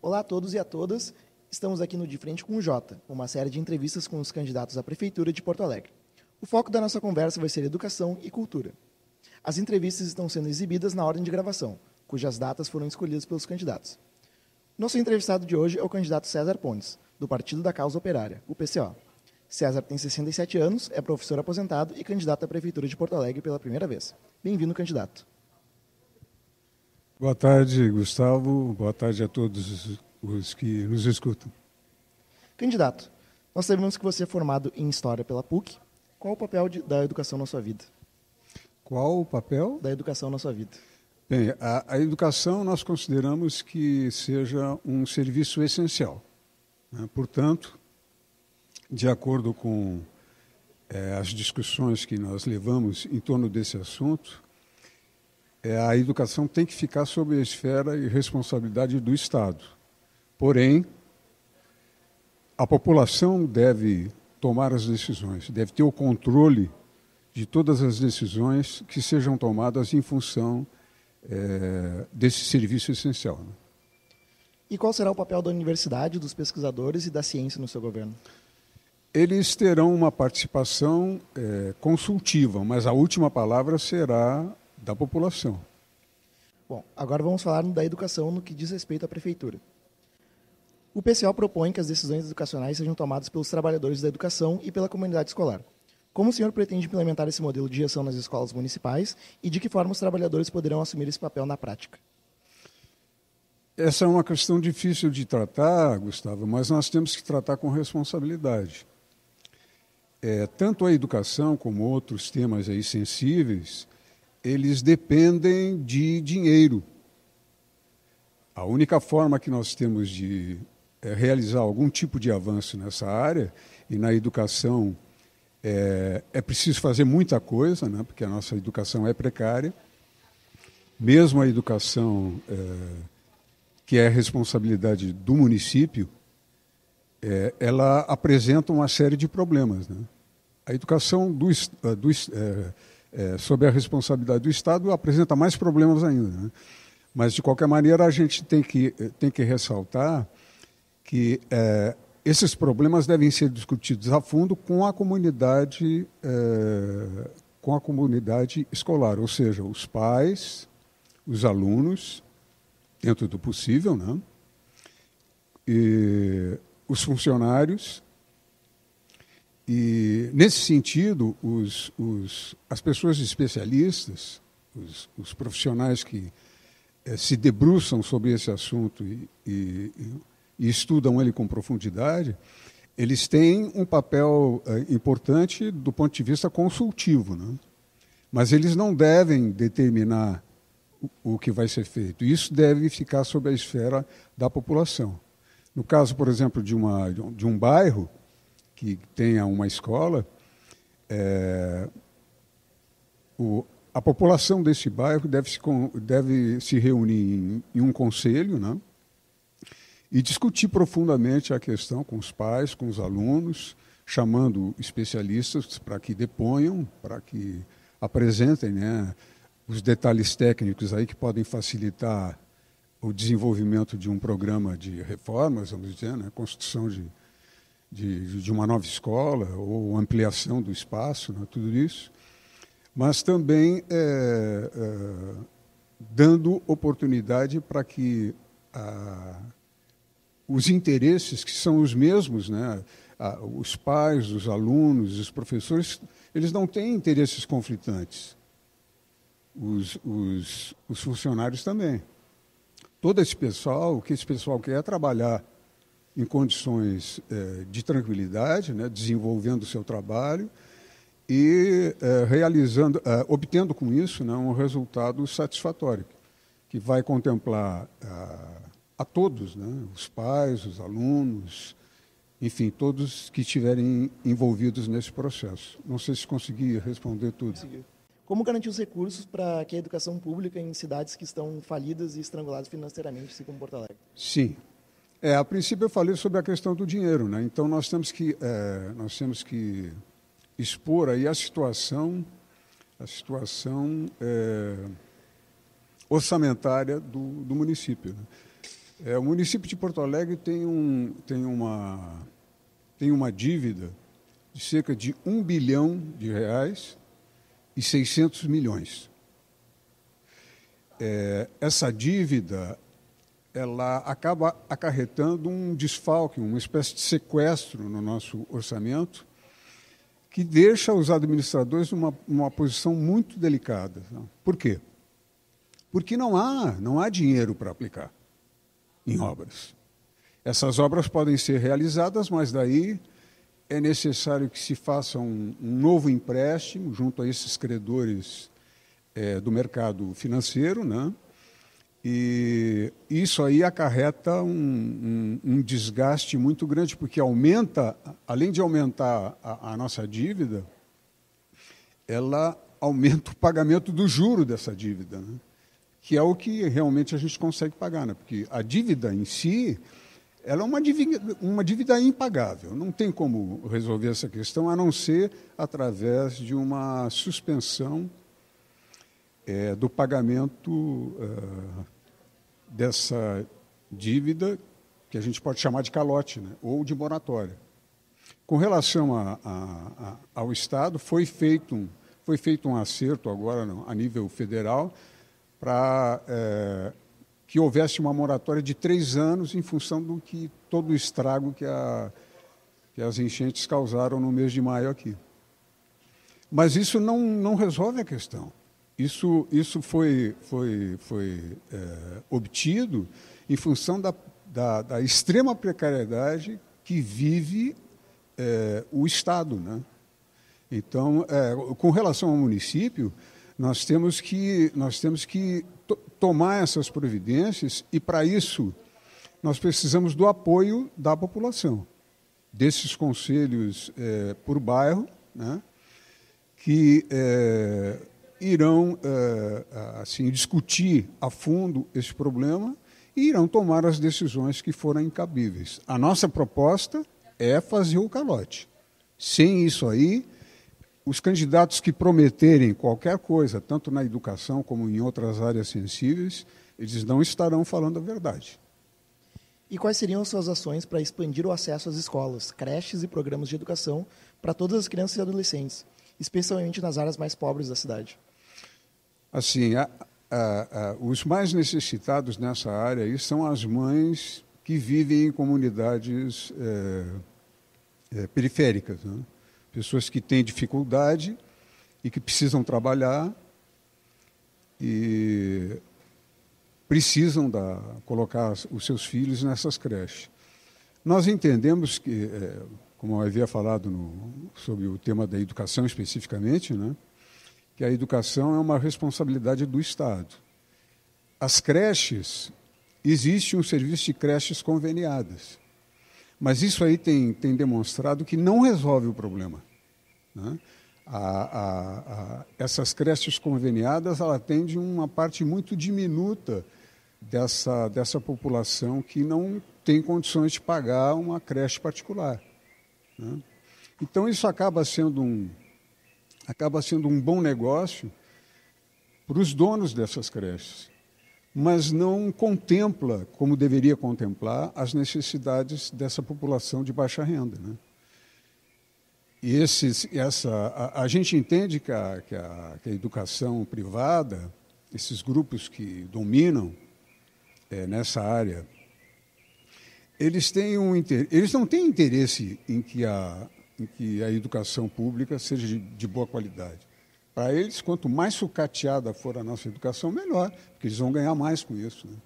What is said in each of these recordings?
Olá a todos e a todas. Estamos aqui no De Frente com o Jota, uma série de entrevistas com os candidatos à Prefeitura de Porto Alegre. O foco da nossa conversa vai ser educação e cultura. As entrevistas estão sendo exibidas na ordem de gravação, cujas datas foram escolhidas pelos candidatos. Nosso entrevistado de hoje é o candidato César Pontes, do Partido da Causa Operária, o PCO. César tem 67 anos, é professor aposentado e candidato à Prefeitura de Porto Alegre pela primeira vez. Bem-vindo, candidato. Boa tarde, Gustavo. Boa tarde a todos os que nos escutam. Candidato, nós sabemos que você é formado em História pela PUC. Qual o papel de, da educação na sua vida? Qual o papel? Da educação na sua vida. Bem, a, a educação nós consideramos que seja um serviço essencial. Né? Portanto, de acordo com é, as discussões que nós levamos em torno desse assunto, é, a educação tem que ficar sob a esfera e responsabilidade do Estado. Porém, a população deve tomar as decisões, deve ter o controle de todas as decisões que sejam tomadas em função é, desse serviço essencial. Né? E qual será o papel da universidade, dos pesquisadores e da ciência no seu governo? Eles terão uma participação é, consultiva, mas a última palavra será da população. Bom, agora vamos falar da educação no que diz respeito à prefeitura. O PCO propõe que as decisões educacionais sejam tomadas pelos trabalhadores da educação e pela comunidade escolar. Como o senhor pretende implementar esse modelo de gestão nas escolas municipais e de que forma os trabalhadores poderão assumir esse papel na prática? Essa é uma questão difícil de tratar, Gustavo, mas nós temos que tratar com responsabilidade. É, tanto a educação como outros temas aí sensíveis eles dependem de dinheiro. A única forma que nós temos de é, realizar algum tipo de avanço nessa área e na educação é, é preciso fazer muita coisa, né, porque a nossa educação é precária. Mesmo a educação é, que é responsabilidade do município, ela apresenta uma série de problemas. Né? A educação do, do é, sob a responsabilidade do Estado, apresenta mais problemas ainda. Né? Mas, de qualquer maneira, a gente tem que, eh, tem que ressaltar que é, esses problemas devem ser discutidos a fundo com a comunidade, é, com a comunidade escolar, ou seja, os pais, os alunos, dentro do possível, né? E os funcionários e, nesse sentido, os, os, as pessoas especialistas, os, os profissionais que é, se debruçam sobre esse assunto e, e, e, estudam ele com profundidade, eles têm um papel é, importante do ponto de vista consultivo. Né? Mas eles não devem determinar o, o que vai ser feito. Isso deve ficar sob a esfera da população. No caso, por exemplo, de, uma, de um bairro, que tenha uma escola, é, o, a população desse bairro deve se, deve se reunir em, em um conselho né? e discutir profundamente a questão com os pais, com os alunos, chamando especialistas para que deponham, para que apresentem né, os detalhes técnicos aí que podem facilitar o desenvolvimento de um programa de reformas, vamos dizer, né, construção de de, de uma nova escola ou ampliação do espaço, né, tudo isso, mas também é, é, dando oportunidade para que a, ah, os interesses, que são os mesmos, né, a, os pais, os alunos, os professores, eles não têm interesses conflitantes. Os, os, os funcionários também. Todo esse pessoal, o que esse pessoal quer é trabalhar em condições é, de tranquilidade, né, desenvolvendo o seu trabalho e é, realizando, é, obtendo com isso né, um resultado satisfatório, que vai contemplar a todos, né, os pais, os alunos, enfim, todos que estiverem envolvidos nesse processo. Não sei se consegui responder tudo. Como garantir os recursos para que a educação pública em cidades que estão falidas e estranguladas financeiramente, se como Porto Alegre? Sim, é, a princípio eu falei sobre a questão do dinheiro, né? Então nós temos que é, nós temos que expor aí a situação a situação é, orçamentária do, do município. Né? É, o município de Porto Alegre tem um tem uma tem uma dívida de cerca de um bilhão de reais e 600 milhões. É, essa dívida ela acaba acarretando um desfalque, uma espécie de sequestro no nosso orçamento, que deixa os administradores numa, numa posição muito delicada. Por quê? Porque não há, não há dinheiro para aplicar em obras. Essas obras podem ser realizadas, mas daí é necessário que se faça um, um novo empréstimo junto a esses credores é, do mercado financeiro, né? E isso aí acarreta um, um, um, desgaste muito grande, porque aumenta, além de aumentar a, a, nossa dívida, ela aumenta o pagamento do juro dessa dívida, né? que é o que realmente a gente consegue pagar, né? porque a dívida em si ela é uma dívida, uma dívida impagável. Não tem como resolver essa questão a não ser através de uma suspensão é, do pagamento. É, dessa dívida, que a gente pode chamar de calote, né? ou de moratória. Com relação a, a, a, ao Estado, foi feito, um, foi feito um acerto agora não, a nível federal para é, que houvesse uma moratória de três anos em função do que todo o estrago que, que as enchentes causaram no mês de maio aqui. Mas isso não, não resolve a questão. Isso, isso foi, foi, foi é, obtido em função da, da, da, extrema precariedade que vive é, o Estado. Né? Então, é, com relação ao município, nós temos que, nós temos que to tomar essas providências e, para isso, nós precisamos do apoio da população, desses conselhos é, por bairro, né? que é, irão eh, assim discutir a fundo esse problema e irão tomar as decisões que forem incabíveis. A nossa proposta é fazer o calote. Sem isso aí, os candidatos que prometerem qualquer coisa, tanto na educação como em outras áreas sensíveis, eles não estarão falando a verdade. E quais seriam as suas ações para expandir o acesso às escolas, creches e programas de educação para todas as crianças e adolescentes, especialmente nas áreas mais pobres da cidade? Assim, a, a, a, os mais necessitados nessa área aí são as mães que vivem em comunidades é, é, periféricas, né? pessoas que têm dificuldade e que precisam trabalhar e precisam da, colocar os seus filhos nessas creches. Nós entendemos que, é, como eu havia falado no, sobre o tema da educação especificamente, né? que a educação é uma responsabilidade do Estado. As creches, existe um serviço de creches conveniadas. Mas isso aí tem, tem demonstrado que não resolve o problema. Né? A, a, a, essas creches conveniadas, ela atende uma parte muito diminuta dessa, dessa população que não tem condições de pagar uma creche particular. Né? Então, isso acaba sendo um, acaba sendo um bom negócio para os donos dessas creches, mas não contempla, como deveria contemplar, as necessidades dessa população de baixa renda. Né? E esses, essa, a, a gente entende que a, que, a, que a educação privada, esses grupos que dominam é, nessa área, eles têm um eles não têm interesse em que a, em que a educação pública seja de, de boa qualidade. Para eles, quanto mais sucateada for a nossa educação, melhor, porque eles vão ganhar mais com isso. Né?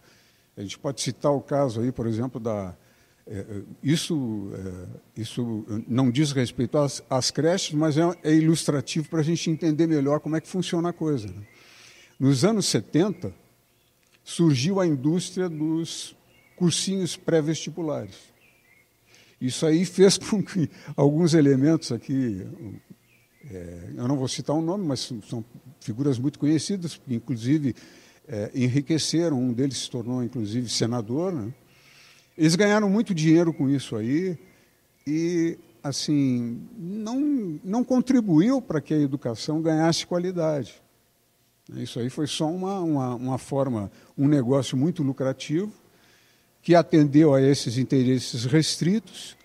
A gente pode citar o caso aí, por exemplo, da. É, é isso, é, isso não diz respeito às, às creches, mas é, é ilustrativo para a gente entender melhor como é que funciona a coisa. Né? Nos anos 70, surgiu a indústria dos cursinhos pré-vestibulares. Isso aí fez com que alguns elementos aqui, é, eu não vou citar o um nome, mas são figuras muito conhecidas, inclusive é, enriqueceram, um deles se tornou inclusive senador. Né? Eles ganharam muito dinheiro com isso aí e assim não, não contribuiu para que a educação ganhasse qualidade. Isso aí foi só uma, uma, uma forma, um negócio muito lucrativo que atendeu a esses interesses restritos,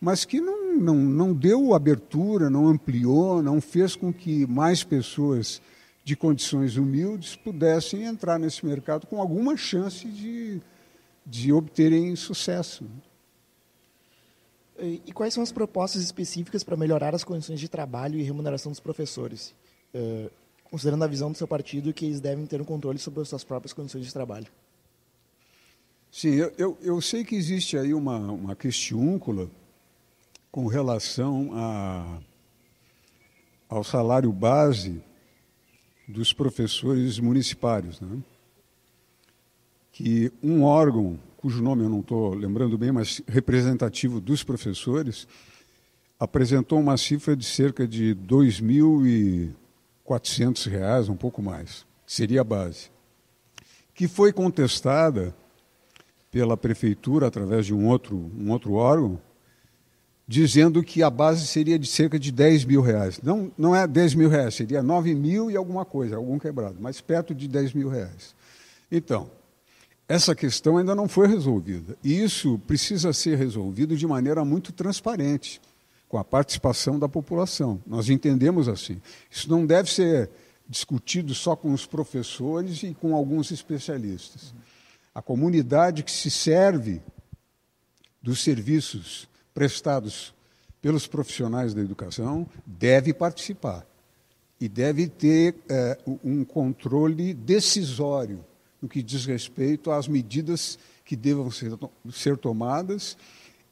mas que não, não, não deu abertura, não ampliou, não fez com que mais pessoas de condições humildes pudessem entrar nesse mercado com alguma chance de, de obterem sucesso. E quais são as propostas específicas para melhorar as condições de trabalho e remuneração dos professores, eh, considerando a visão do seu partido que eles devem ter um controle sobre as suas próprias condições de trabalho? Sim, eu, eu, eu, sei que existe aí uma, uma questiúncula com relação a, ao salário base dos professores municipais né? que um órgão, cujo nome eu não estou lembrando bem, mas representativo dos professores, apresentou uma cifra de cerca de R$ 2.400, um pouco mais, seria a base, que foi contestada pela prefeitura através de um outro, um outro órgão, dizendo que a base seria de cerca de 10 mil reais. Não, não é 10 mil reais, seria 9 mil e alguma coisa, algum quebrado, mas perto de 10 mil reais. Então, essa questão ainda não foi resolvida. E isso precisa ser resolvido de maneira muito transparente, com a participação da população. Nós entendemos assim. Isso não deve ser discutido só com os professores e com alguns especialistas a comunidade que se serve dos serviços prestados pelos profissionais da educação deve participar e deve ter é, um controle decisório no que diz respeito às medidas que devam ser, ser tomadas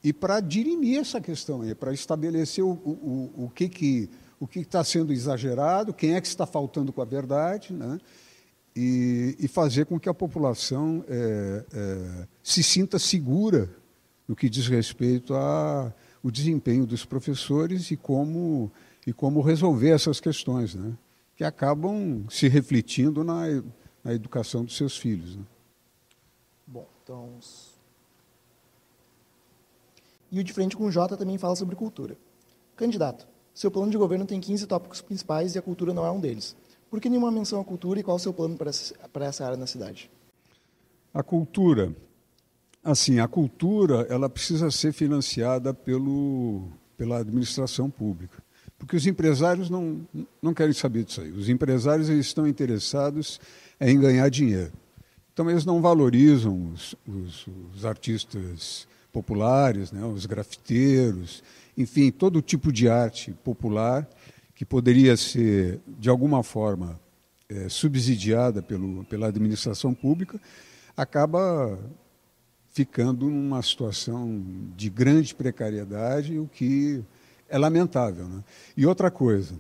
e para dirimir essa questão aí, para estabelecer o, o, o, que que o que está sendo exagerado, quem é que está faltando com a verdade, né? e, e fazer com que a população é, é, se sinta segura no que diz respeito ao desempenho dos professores e como, e como resolver essas questões, né? que acabam se refletindo na, na educação dos seus filhos. Né? Bom, então. E o De Frente com o J também fala sobre cultura. Candidato, seu plano de governo tem 15 tópicos principais e a cultura não é um deles por que nenhuma menção à cultura e qual o seu plano para, para essa área na cidade? A cultura, assim, a cultura ela precisa ser financiada pelo, pela administração pública, porque os empresários não, não querem saber disso aí. Os empresários eles estão interessados em ganhar dinheiro. Então eles não valorizam os, os, os artistas populares, né, os grafiteiros, enfim, todo tipo de arte popular que poderia ser, de alguma forma, é, subsidiada pelo, pela administração pública, acaba ficando numa situação de grande precariedade, o que é lamentável. Né? E outra coisa,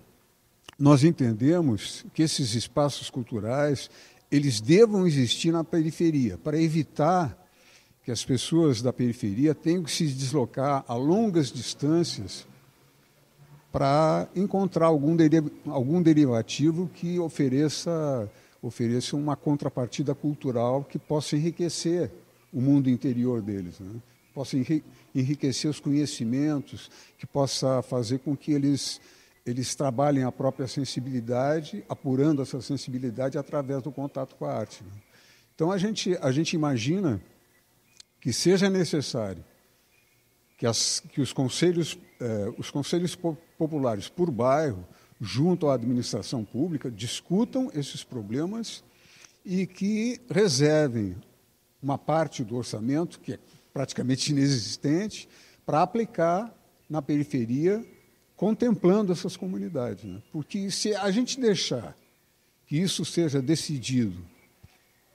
nós entendemos que esses espaços culturais eles devam existir na periferia para evitar que as pessoas da periferia tenham que se deslocar a longas distâncias para encontrar algum, deriv algum derivativo que ofereça, ofereça uma contrapartida cultural que possa enriquecer o mundo interior deles, né? possa enriquecer os conhecimentos, que possa fazer com que eles, eles trabalhem a própria sensibilidade, apurando essa sensibilidade através do contato com a arte. Né? Então, a gente, a gente imagina que seja necessário que, as, que os, conselhos, eh, os conselhos populares por bairro, junto à administração pública, discutam esses problemas e que reservem uma parte do orçamento, que é praticamente inexistente, para aplicar na periferia, contemplando essas comunidades. Né? Porque se a gente deixar que isso seja decidido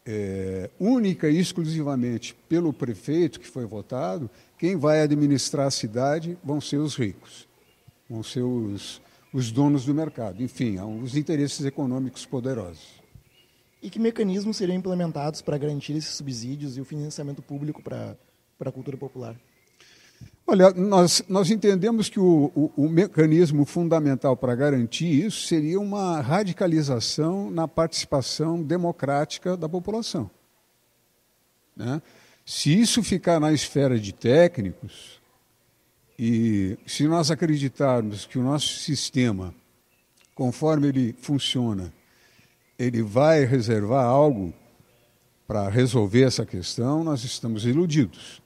é, única e exclusivamente pelo prefeito que foi votado, quem vai administrar a cidade vão ser os ricos, vão ser os, os donos do mercado, enfim, os interesses econômicos poderosos. E que mecanismos seriam implementados para garantir esses subsídios e o financiamento público para, para a cultura popular? Olha, nós, nós entendemos que o, o, o mecanismo fundamental para garantir isso seria uma radicalização na participação democrática da população. Né? Se isso ficar na esfera de técnicos, e se nós acreditarmos que o nosso sistema, conforme ele funciona, ele vai reservar algo para resolver essa questão, nós estamos iludidos.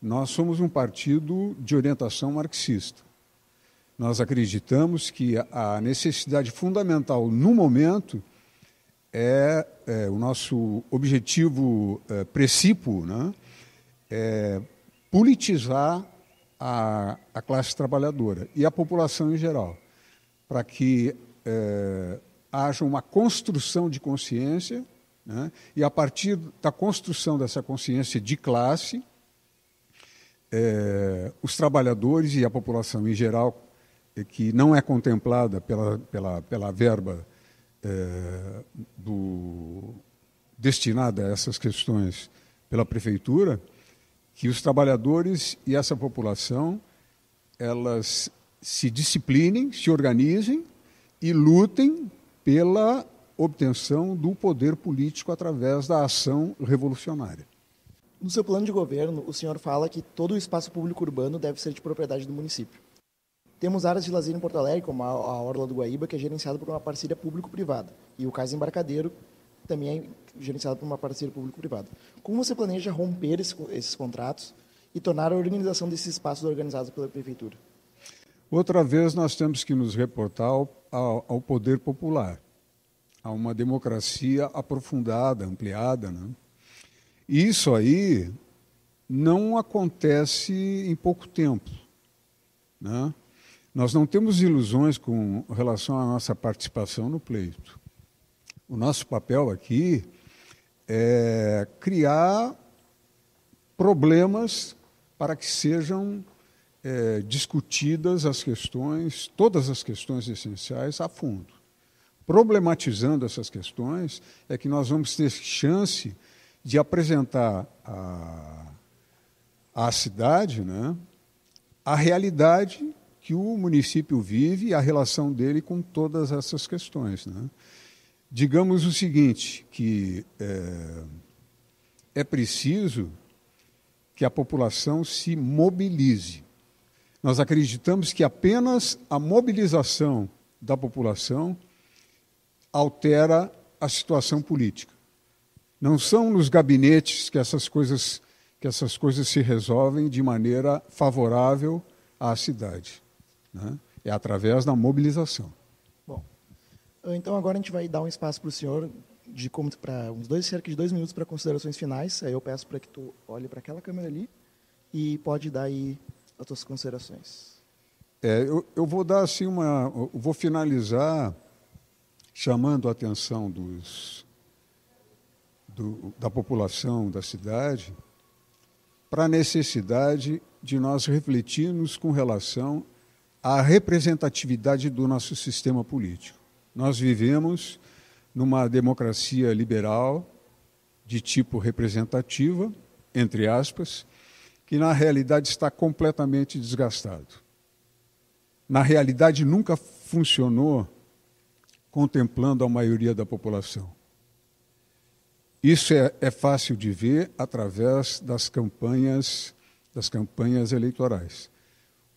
Nós somos um partido de orientação marxista. Nós acreditamos que a necessidade fundamental no momento é, é o nosso objetivo é, né? é politizar a, a, classe trabalhadora e a população em geral, para que é, haja uma construção de consciência né? e, a partir da construção dessa consciência de classe, é, os trabalhadores e a população em geral, é, que não é contemplada pela, pela, pela verba é, do, destinada a essas questões pela prefeitura, que os trabalhadores e essa população elas se disciplinem, se organizem e lutem pela obtenção do poder político através da ação revolucionária. No seu plano de governo, o senhor fala que todo o espaço público urbano deve ser de propriedade do município. Temos áreas de lazer em Porto Alegre, como a Orla do Guaíba, que é gerenciada por uma parceria público-privada, e o Cais Embarcadero também é gerenciado por uma parceria público-privada. Como você planeja romper esse, esses contratos e tornar a organização desses espaços organizados pela prefeitura? Outra vez nós temos que nos reportar ao, ao, ao poder popular, a uma democracia aprofundada, ampliada, né? Isso aí não acontece em pouco tempo. Né? Nós não temos ilusões com relação à nossa participação no pleito. O nosso papel aqui é criar problemas para que sejam é, discutidas as questões, todas as questões essenciais, a fundo. Problematizando essas questões, é que nós vamos ter chance de apresentar à a, a cidade né, a realidade que o município vive e a relação dele com todas essas questões. Né? Digamos o seguinte, que é, é preciso que a população se mobilize. Nós acreditamos que apenas a mobilização da população altera a situação política. Não são nos gabinetes que essas coisas que essas coisas se resolvem de maneira favorável à cidade. Né? É através da mobilização. Bom, então agora a gente vai dar um espaço para o senhor de para uns dois cerca de dois minutos para considerações finais. Aí eu peço para que tu olhe para aquela câmera ali e pode dar aí as tuas considerações. É, eu, eu vou dar assim uma, vou finalizar chamando a atenção dos do, da população da cidade para a necessidade de nós refletirmos com relação à representatividade do nosso sistema político. Nós vivemos numa democracia liberal de tipo representativa, entre aspas, que na realidade está completamente desgastado. Na realidade nunca funcionou contemplando a maioria da população. Isso é, é fácil de ver através das campanhas, das campanhas eleitorais.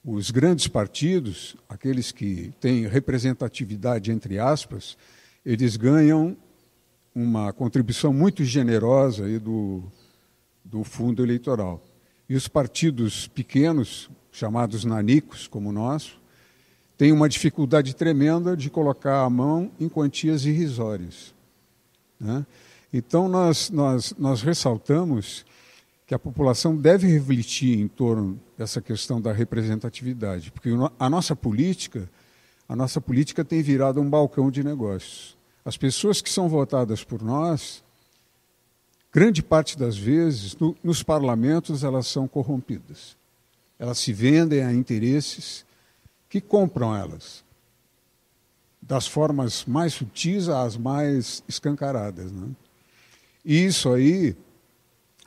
Os grandes partidos, aqueles que têm representatividade entre aspas, eles ganham uma contribuição muito generosa aí do, do fundo eleitoral. E os partidos pequenos, chamados nanicos, como o nosso, têm uma dificuldade tremenda de colocar a mão em quantias irrisórias. Né? Então, nós, nós, nós ressaltamos que a população deve refletir em torno dessa questão da representatividade, porque a nossa política, a nossa política tem virado um balcão de negócios. As pessoas que são votadas por nós, grande parte das vezes, no, nos parlamentos, elas são corrompidas. Elas se vendem a interesses que compram elas, das formas mais sutis às mais escancaradas. Né? E isso aí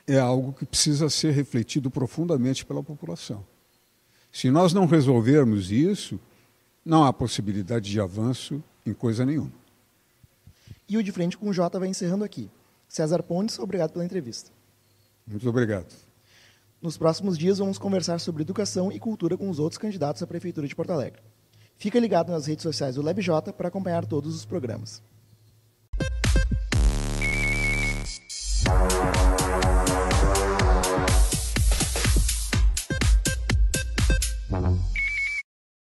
é algo que precisa ser refletido profundamente pela população. Se nós não resolvermos isso, não há possibilidade de avanço em coisa nenhuma. E o De Frente com o Jota vai encerrando aqui. César Pontes, obrigado pela entrevista. Muito obrigado. Nos próximos dias vamos conversar sobre educação e cultura com os outros candidatos à Prefeitura de Porto Alegre. Fica ligado nas redes sociais do LabJ para acompanhar todos os programas.